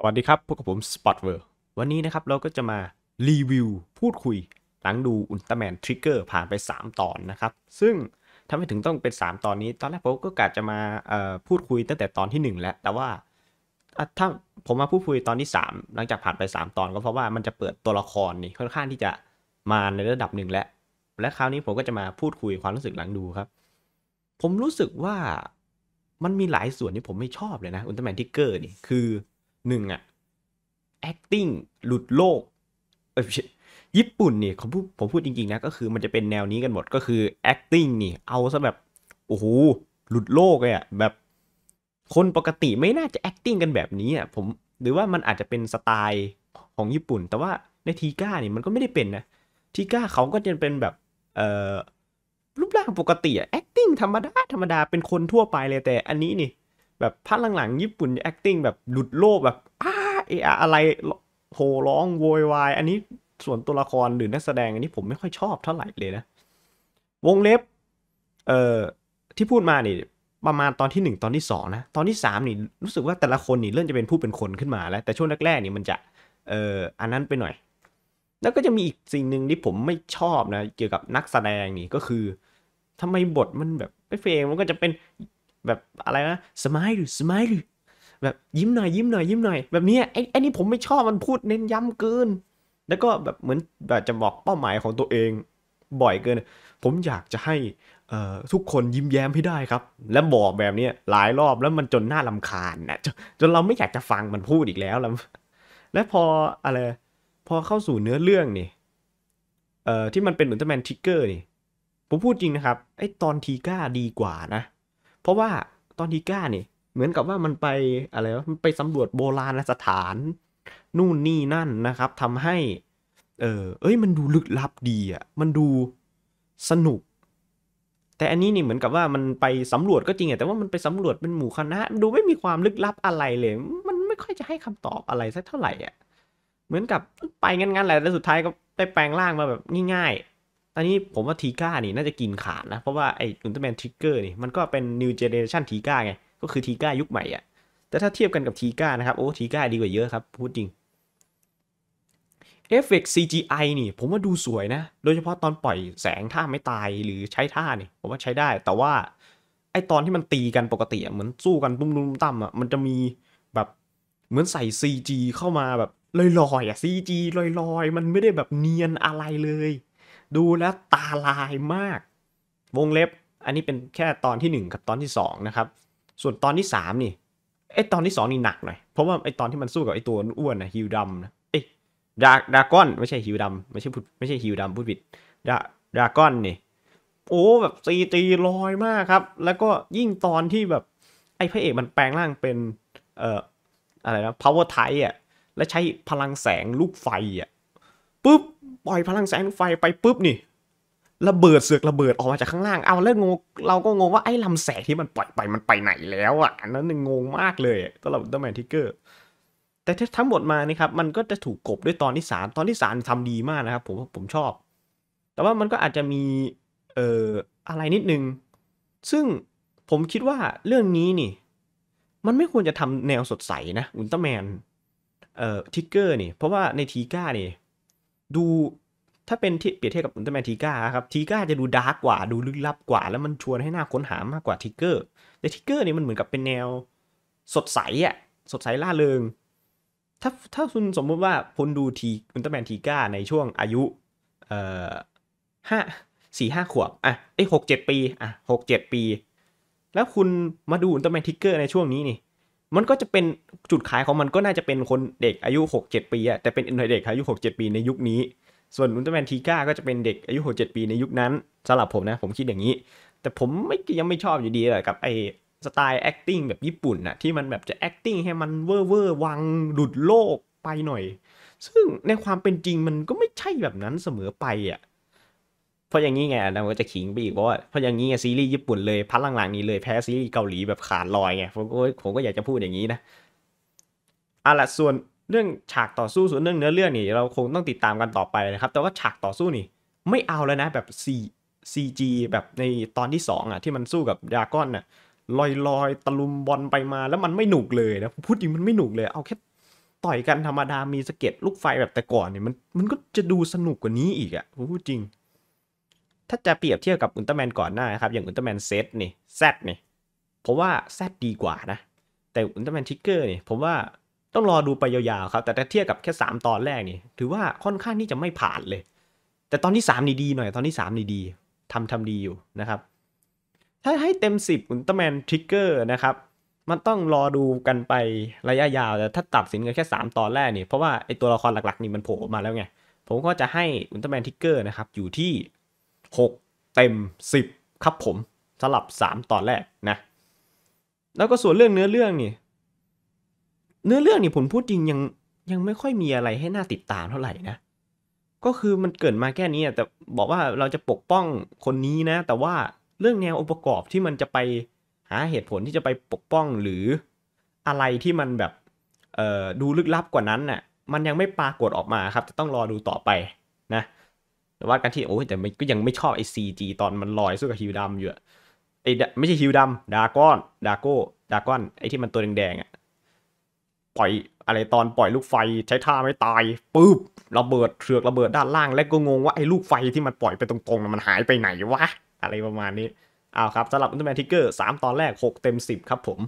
สวัสดีครับพวกกับผม s p o t v ร์วันนี้นะครับเราก็จะมารีวิวพูดคุยหลังดูอุลตร้าแมนทริกเกอร์ผ่านไป 3 ตอนนะครับ ซึ่งทำไมถึงต้องเป็น 3 ตอนนี้ตอนแรกผมก็กะจะมาพูดคุยตั้งแต่ตอนที่ 1 แล้ว แต่ว่า ถ้าผมมาพูดคุยตอนที่ 3 หลังจากผ่านไป 3 ตอนก็เพราะว่ามันจะเปิดตัวละครนี่ค่อนข้างที่จะมาในระดับหนึ่งแล้ว และคราวนี้ผมก็จะมาพูดคุยความรู้สึกหลังดูครับผมรู้สึกว่ามันมีหลายส่วนที่ผมไม่ชอบเลยนะอุลตร้าแมนทริกเกอร์นี่คือหนึ่งอะ acting หลุดโลก เออญี่ปุ่นนี่ผมพูดผมพูดจริงๆนะก็คือมันจะเป็นแนวนี้กันหมดก็คือ acting นี่เอาซะแบบโอ้โหหลุดโลกเลยอะแบบคนปกติไม่น่าจะ acting กันแบบนี้อะผมหรือว่ามันอาจจะเป็นสไตล์ของญี่ปุ่น แต่ว่าในทีก้านี่มันก็ไม่ได้เป็นนะทีก้าเขาก็จะเป็นแบบเอ่อรูปร่างปกติอะ acting ธรรมดาธรรมดา เป็นคนทั่วไปเลยแต่ อันนี้นี่แบบพักหลังๆญี่ปุ่น acting แบบหลุดโลกแบบอ้าเออะไรโหร้องโวยวายอันนี้ส่วนตัวละครหรือนักแสดงอันนี้ผมไม่ค่อยชอบเท่าไหร่เลยนะ วงเล็บเอ่อที่พูดมานี่ประมาณตอนที่ 1 ตอนที่2นะตอนที่ 3 นี่รู้สึกว่าแต่ละคนนี่เริ่มจะเป็นผู้เป็นคนขึ้นมาแล้ว แต่ช่วงแรกๆนี่มันจะเอ่ออันนั้นไปหน่อย แล้วก็จะมีอีกสิ่งหนึ่งที่ผมไม่ชอบนะ เกี่ยวกับนักแสดงนี่ก็คือ ทำไมบทมันแบบไม่เฟรมมันก็จะเป็นแบบอะไรนะสมายหรือสมายหรือแบบยิ้มหน่อย ยิ้มหน่อย ยิ้มหน่อย แบบนี้ไอ้ไอ้นี่ผมไม่ชอบมันพูดเน้นย้ำเกิน แล้วก็แบบเหมือนแบบจะบอกเป้าหมายของตัวเองบ่อยเกิน ผมอยากจะให้ทุกคนยิ้มแย้มให้ได้ครับ และบอกแบบนี้หลายรอบแล้วมันจนหน้าลำคาญนะจจนเราไม่อยากจะฟังมันพูดอีกแล้วแล้ว และพออะไรพอเข้าสู่เนื้อเรื่องนี่เอ่อที่มันเป็นเหมตอนแมนทิกเกอร์นี่ผมพูดจริงนะครับ ไอตอนทีก้าดีกว่านะราะว่าตอนฮิก้าเนี่ยเหมือนกับว่ามันไปอะไรวะมันไปสำรวจโบราณสถานนู่นนี่นั่นนะครับทำให้เออเอ้ยมันดูลึกลับดีอะ่ะมันดูสนุกแต่อันนี้นี่ เหมือนกับว่ามันไปสำรวจก็จริงอะแต่ว่ามันไปสำรวจเป็นหมู่คณะดูไม่มีความลึกลับอะไรเลยมันไม่ค่อยจะให้คำตอบอะไรสักเท่าไหร่อ่ะเหมือนกับไปงั้นๆแหละแต่สุดท้ายก็ได้แปลงร่างมาแบบง่ายอันนี้ผมว่าทีก้านี่น่าจะกินขาดนะ เพราะว่าไอ้อุลตร้าแมนทริกเกอร์นี่มันก็เป็นนิวเจเนเรชันทีก้าไง ก็คือทีก้ายุคใหม่อะแต่ถ้าเทียบกันกับทีก้านะครับ โอ้ทีก้าดีกว่าเยอะครับ พูดจริงเอฟเฟกต์ CGI นี่ผมว่าดูสวยนะ โดยเฉพาะตอนปล่อยแสงท่าไม่ตายหรือใช้ท่านี่ผมว่าใช้ได้แต่ว่าไอตอนที่มันตีกันปกติเหมือนสู้กันตุ้มตุ้มต่ำอ่ะมันจะมีแบบเหมือนใส่ CG เข้ามาแบบลอยๆอ่ะ CG ลอยๆ มันไม่ได้แบบเนียนอะไรเลยดูแล้วตาลายมาก วงเล็บอันนี้เป็นแค่ตอนที่ 1 กับตอนที่2นะครับส่วนตอนที่3นี่ไอตอนที่2นี่หนักหน่อยเพราะว่าไอตอนที่มันสู้กับไอตัวอ้วนนะฮิวดำนะเอ้ดาดากอนไม่ใช่ฮิวดำไม่ใช่ดไม่ใช่ฮิวดำพูดผิดดาดากอนนี่โอ้แบบตีตีลอยมากครับ แล้วก็ยิ่งตอนที่แบบไอพระเอกมันแปลงร่างเป็นเอ่ออะไรนะ power type อ่ะแล้วใช้พลังแสงลูกไฟอ่ะปุ๊บปล่อยพลังแสงไฟไปปุ๊บนี่ ระเบิดเสือกระเบิดออกมาจากข้างล่างเอาแล้วงงเราก็งงว่า ไอ้ลำแสงที่มันปล่อยไปมันไปไหนแล้วอ่ะอันนั้นงงมากเลยตลอดดัมแมนทิกเกอร์แต่ทั้งหมดมานี่ครับมันก็จะถูกกบด้วยตอนที่สามตอนที่สามทำดีมากนะครับผมผมชอบ แต่ว่ามันก็อาจจะมีเอ่ออะไรนิดนึง ซึ่งผมคิดว่าเรื่องนี้นี่ มันไม่ควรจะทำแนวสดใสนะอุลตร้าแมนเอ่อทิกเกอร์นี่เพราะว่าในทีก้านี่ดูถ้าเป็นเปรียบเทียบกับอุลตร้าแมนทีก้าครับทีก้าจะดูดาร์กกว่าดูลึกลับกว่า แล้วมันชวนให้หน้าค้นหามากกว่าทิกเกอร์แต่ทิกเกอร์นี่มันเหมือนกับเป็นแนวสดใสอะสดใสล่าเริง ถ้าถ้าคุณสมมุติว่าคุณดูทีอุลตร้าแมนทีก้าในช่วงอายุเอ่อห้าสี่ห้าขวบอ่ะไอหกเจ็ดปีอ่ะหกเจ็ดปี แล้วคุณมาดูอุลตร้าแมนทิกเกอร์ในช่วงนี้นี่มันก็จะเป็นจุดขายของมันก็น่าจะเป็นคนเด็กอายุ6-7ปีอะแต่เป็นเด็กอายุ 6-7 ปีในยุคนี้ ส่วนอุลตร้าแมนทีก้าก็จะเป็นเด็กอายุ 6-7 ปีในยุคนั้นสำหรับผมนะผมคิดอย่างนี้ แต่ผมไม่ยังไม่ชอบอยู่ดีเลยกับไอสไตล์ acting แบบญี่ปุ่นอะที่มันแบบจะ acting ให้มันเว่อร์เวอวังดุดโลกไปหน่อย ซึ่งในความเป็นจริงมันก็ไม่ใช่แบบนั้นเสมอไปอะเพราะอย่างนี้ไงนะมันก็จะขิงไปอีกเพราะว่าเพราะอย่างนี้ไงซีรีส์ญี่ปุ่นเลยพักหลังๆนี้เลย แพ้ซีรีส์เกาหลีแบบขาดลอยไงผมก็ผมก็อยากจะพูดอย่างนี้นะอาะละส่วนเรื่องฉากต่อสู้ส่วนเรื่องเนื้อเรื่องนี่ เราคงต้องติดตามกันต่อไปนะครับแต่ว่าฉากต่อสู้นี่ไม่เอาแล้วนะแบบ C จีแบบในตอนที่2อ่ะที่มันสู้กับดาก้อนน่ะลอยลอยตะลุมบอลไปมาแล้วมันไม่หนุกเลยนะพูดจริงมันไม่หนุกเลย เอาแค่ต่อยกันธรรมดามีสะเก็ดลูกไฟแบบแต่ก่อนเนี่ยมันมันก็จะดูสนุกกว่านี้อีกอะ่ะพูดจริงถ้าจะเปรียบเทียบกับอุลตร้าแมนก่อนหน้านะครับ อย่างอุลตร้าแมนเซตนี่แซดนี่ ผมว่าแซดดีกว่านะ แต่อุลตร้าแมนทิกเกอร์นี่ผมว่าต้องรอดูไปยาวๆครับ แต่ถ้าเทียบกับแค่ 3 ตอนแรกนี่ถือว่าค่อนข้างที่จะไม่ผ่านเลย แต่ตอนที่3นี่ดีหน่อย ตอนที่3นี่ดีทำทำดีอยู่นะครับ ถ้าให้เต็ม10อุลตร้าแมนทิกเกอร์นะครับมันต้องรอดูกันไประยะยาว แต่ถ้าตัดสินกันแค่ 3 ตอนแรกนี่ เพราะว่าไอตัวละครหลักๆ นี่มันโผล่มาแล้วไง ผมก็จะให้อุลตร้าแมนทิกเกอร์นะครับอยู่ที่6 เต็ม 10 ครับผมสลับ 3 ตอนแรกนะ แล้วก็ส่วนเรื่องเนื้อเรื่องนี่ เนื้อเรื่องนี่ผมพูดจริงยังยังไม่ค่อยมีอะไรให้หน่าติดตามเท่าไหร่นะ ก็คือมันเกิดมาแค่นี้แต่บอกว่าเราจะปกป้องคนนี้นะ แต่ว่าเรื่องแนวองค์ประกอบที่มันจะไปหาเหตุผลที่จะไปปกป้องหรืออะไรที่มันแบบดูลึกลับกว่านั้นน่ะมันยังไม่ปรากฏออกมาครับ จะต้องรอดูต่อไปนะแต่ว่าการที่โอ้ยแต่ก็ยังไม่ชอบไอซีจีตอนมันลอยสู้กับฮิวดำอยู่อะไอไม่ใช่ฮิวดำดาก้อนดาโก้ดาก้อนไอที่มันตัวแดงๆอะปล่อยอะไรตอนปล่อยลูกไฟใช้ท่าไม่ตายปุ๊บระเบิดเถือกระเบิดด้านล่างและก็งงว่าไอ้ลูกไฟที่มันปล่อยไปตรงๆมันหายไปไหนวะอะไรประมาณนี้เอาครับสำหรับอุลตร้าแมนทิกเกอร์สามตอนแรกหกเต็มสิบครับผม